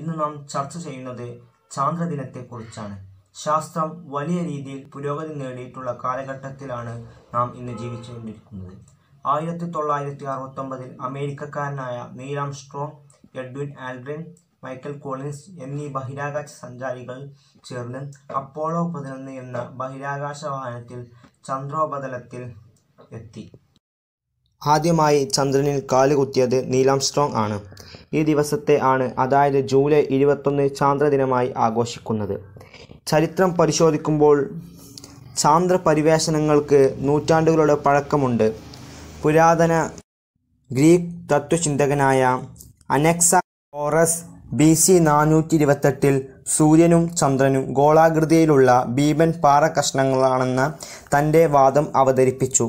ഇന്ന് നാം ചർച്ച ചെയ്യുന്നത് ചാന്ദ്രദിനത്തെക്കുറിച്ചാണ് ശാസ്ത്രം വലിയ രീതിയിൽ പുരോഗതി നേടിയിട്ടുള്ള കാലഘട്ടത്തിലാണ് നാം ഇന്ന് ജീവിച്ചുകൊണ്ടിരിക്കുന്നത് ആയിരത്തി തൊള്ളായിരത്തി അറുപത്തൊമ്പതിൽ അമേരിക്കക്കാരനായ Neil Armstrong Edwin Aldrin Michael Collins എന്നീ ബഹിരാകാശ സഞ്ചാരികൾ ചേർന്ന് അപ്പോളോ പതിനൊന്ന് എന്ന ബഹിരാകാശ വാഹനത്തിൽ ചന്ദ്രോപതലത്തിൽ എത്തി ആദ്യമായി ചന്ദ്രനിൽ കാലുകുത്തിയത് സ്ട്രോങ് ആണ് ഈ ദിവസത്തെ ആണ് അതായത് ജൂലൈ ഇരുപത്തൊന്ന് ചാന്ദ്രദിനമായി ആഘോഷിക്കുന്നത് ചരിത്രം പരിശോധിക്കുമ്പോൾ ചാന്ദ്ര പരിവേഷണങ്ങൾക്ക് നൂറ്റാണ്ടുകളുടെ പഴക്കമുണ്ട് പുരാതന ഗ്രീക്ക് തത്വചിന്തകനായ അനക്സ ഓറസ് ബി സി നാനൂറ്റി ഇരുപത്തെട്ടിൽ സൂര്യനും ചന്ദ്രനും ഗോളാകൃതിയിലുള്ള ഭീമൻ പാറ കഷ്ണങ്ങളാണെന്ന തൻ്റെ വാദം അവതരിപ്പിച്ചു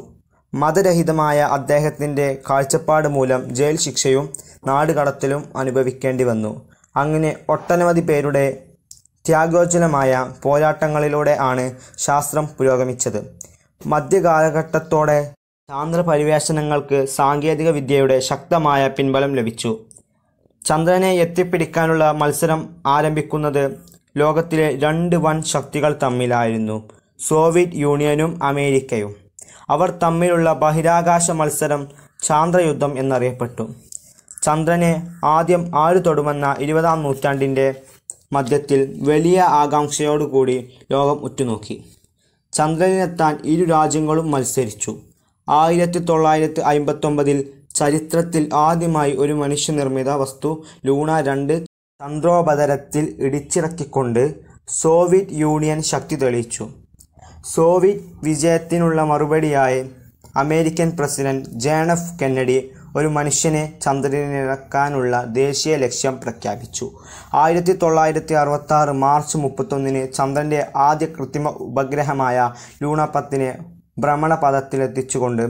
മതരഹിതമായ അദ്ദേഹത്തിൻ്റെ കാഴ്ചപ്പാട് മൂലം ജയിൽ ശിക്ഷയും നാടുകടത്തലും അനുഭവിക്കേണ്ടി വന്നു അങ്ങനെ ഒട്ടനവധി പേരുടെ ത്യാഗോജ്വലമായ പോരാട്ടങ്ങളിലൂടെ ആണ് ശാസ്ത്രം പുരോഗമിച്ചത് മധ്യകാലഘട്ടത്തോടെ ചാന്ദ്ര പരിവേഷണങ്ങൾക്ക് സാങ്കേതിക വിദ്യയുടെ ശക്തമായ പിൻബലം ലഭിച്ചു ചന്ദ്രനെ എത്തിപ്പിടിക്കാനുള്ള മത്സരം ആരംഭിക്കുന്നത് ലോകത്തിലെ രണ്ട് വൻ ശക്തികൾ തമ്മിലായിരുന്നു സോവിയറ്റ് യൂണിയനും അമേരിക്കയും അവർ തമ്മിലുള്ള ബഹിരാകാശ മത്സരം ചാന്ദ്രയുദ്ധം എന്നറിയപ്പെട്ടു ചന്ദ്രനെ ആദ്യം ആര് തൊടുമെന്ന ഇരുപതാം നൂറ്റാണ്ടിൻ്റെ മധ്യത്തിൽ വലിയ ആകാംക്ഷയോടുകൂടി ലോകം ഉറ്റുനോക്കി ചന്ദ്രനെത്താൻ ഇരു രാജ്യങ്ങളും മത്സരിച്ചു ആയിരത്തി തൊള്ളായിരത്തി അമ്പത്തൊമ്പതിൽ ചരിത്രത്തിൽ ആദ്യമായി ഒരു മനുഷ്യനിർമ്മിത വസ്തു ലൂണ രണ്ട് ചന്ദ്രോപതരത്തിൽ ഇടിച്ചിറക്കിക്കൊണ്ട് സോവിയറ്റ് യൂണിയൻ ശക്തി തെളിയിച്ചു സോവിയറ്റ് വിജയത്തിനുള്ള മറുപടിയായി American president John F Kennedy ഒരു മനുഷ്യനെ ചന്ദ്രനിറക്കാനുള്ള ദേശീയ ലക്ഷ്യം പ്രഖ്യാപിച്ചു ആയിരത്തി തൊള്ളായിരത്തി അറുപത്തി മാർച്ച് മുപ്പത്തൊന്നിന് ചന്ദ്രൻ്റെ ആദ്യ കൃത്രിമ ഉപഗ്രഹമായ ലൂണ ഭ്രമണപഥത്തിലെത്തിച്ചുകൊണ്ട്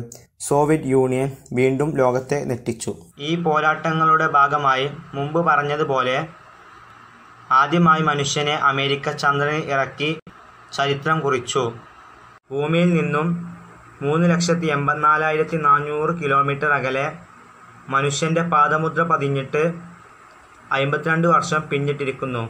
സോവിയറ്റ് യൂണിയൻ വീണ്ടും ലോകത്തെ നെട്ടിച്ചു ഈ പോരാട്ടങ്ങളുടെ ഭാഗമായി മുമ്പ് പറഞ്ഞതുപോലെ ആദ്യമായി മനുഷ്യനെ അമേരിക്ക ചന്ദ്രനിൽ ഇറക്കി ചരിത്രം കുറിച്ചു ഭൂമിയിൽ നിന്നും മൂന്ന് ലക്ഷത്തി എൺപത്തിനാലായിരത്തി നാനൂറ് കിലോമീറ്റർ അകലെ മനുഷ്യൻ്റെ പാദമുദ്ര പതിഞ്ഞിട്ട് അമ്പത്തിരണ്ട് വർഷം പിന്നിട്ടിരിക്കുന്നു